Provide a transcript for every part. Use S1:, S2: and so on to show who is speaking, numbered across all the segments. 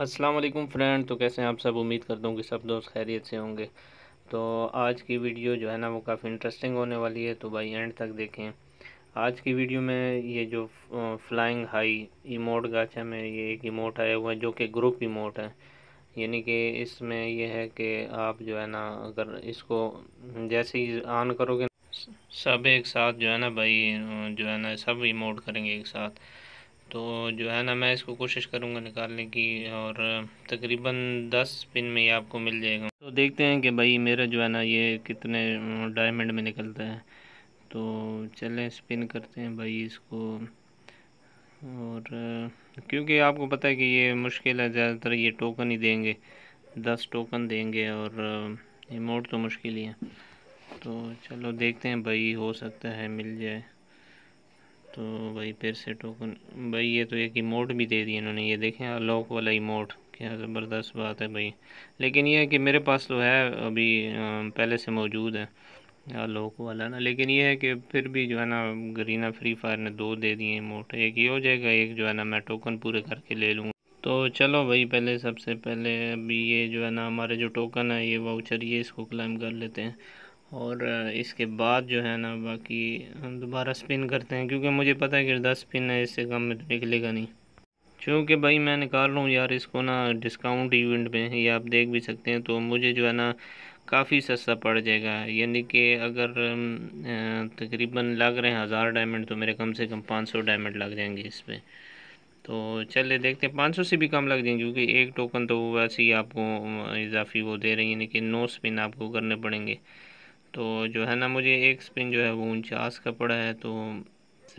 S1: Aslam friend तो कैसे हैं आप सब उम्मीद करता हूँ कि सब दोस्त खैरियत से होंगे तो आज की वीडियो जो है ना वो काफ़ी इंटरेस्टिंग होने वाली है तो भाई एंड तक देखें आज की वीडियो में ये जो फ्लाइंग हाई इमोट गाछा में ये एक इमोट आया हुआ है जो कि ग्रुप इमोट है यानी कि इसमें यह है कि आप जो है ना अगर इसको जैसे ही ऑन करोगे सब एक साथ जो है ना भाई जो है ना सब इमोट करेंगे एक साथ तो जो है ना मैं इसको कोशिश करूँगा निकालने की और तकरीबन दस पिन में ये आपको मिल जाएगा तो देखते हैं कि भाई मेरा जो है ना ये कितने डायमंड में निकलता है तो चलें स्पिन करते हैं भाई इसको और क्योंकि आपको पता है कि ये मुश्किल है ज़्यादातर ये टोकन ही देंगे दस टोकन देंगे और इमोट तो मुश्किल ही है तो चलो देखते हैं भाई हो सकता है मिल जाए तो भाई फिर से टोकन भाई ये तो एक इमोट भी दे दिया इन्होंने ये देखें लॉक वाला इमोट क्या ज़बरदस्त बात है भाई लेकिन ये है कि मेरे पास तो है अभी पहले से मौजूद है लॉक वाला ना लेकिन ये है कि फिर भी जो है ना ग्रीना फ्री फायर ने दो दे दिए इमोट एक ये हो जाएगा एक जो है ना मैं टोकन पूरे करके ले लूँगा तो चलो भाई पहले सबसे पहले अभी ये जो है ना हमारे जो टोकन है ये वाउचर ये इसको क्लाइम कर लेते हैं और इसके बाद जो है ना बाकी हम दोबारा स्पिन करते हैं क्योंकि मुझे पता है कि दस स्पिन है इससे कम में तो निकलेगा नहीं चूँकि भाई मैं निकाल रहा हूँ यार इसको ना डिस्काउंट इवेंट में ये आप देख भी सकते हैं तो मुझे जो है ना काफ़ी सस्ता पड़ जाएगा यानी कि अगर तकरीबन लग रहे हैं हज़ार डायमंड तो मेरे कम से कम पाँच सौ डायमंड लग जाएंगे इस पर तो चले देखते हैं पाँच सौ से भी कम लग जाएंगे क्योंकि एक टोकन तो वैसे ही आपको इजाफी वो दे रही है यानी कि नौ स्पिन आपको करने पड़ेंगे तो जो है ना मुझे एक स्पिन जो है वो उनचास का पड़ा है तो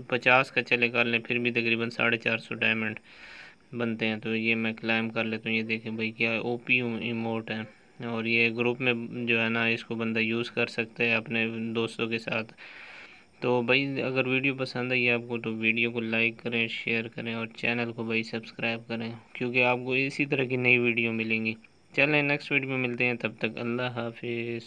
S1: पचास का चले कर लें फिर भी तकरीबन साढ़े चार सौ डायमंड बनते हैं तो ये मैं क्लाइम कर लेता हूँ ये देखें भाई क्या ओ पी इमोट है और ये ग्रुप में जो है ना इसको बंदा यूज़ कर सकता है अपने दोस्तों के साथ तो भाई अगर वीडियो पसंद आई आपको तो वीडियो को लाइक करें शेयर करें और चैनल को भाई सब्सक्राइब करें क्योंकि आपको इसी तरह की नई वीडियो मिलेंगी चलें नेक्स्ट वीडियो में मिलते हैं तब तक अल्लाह हाफिज़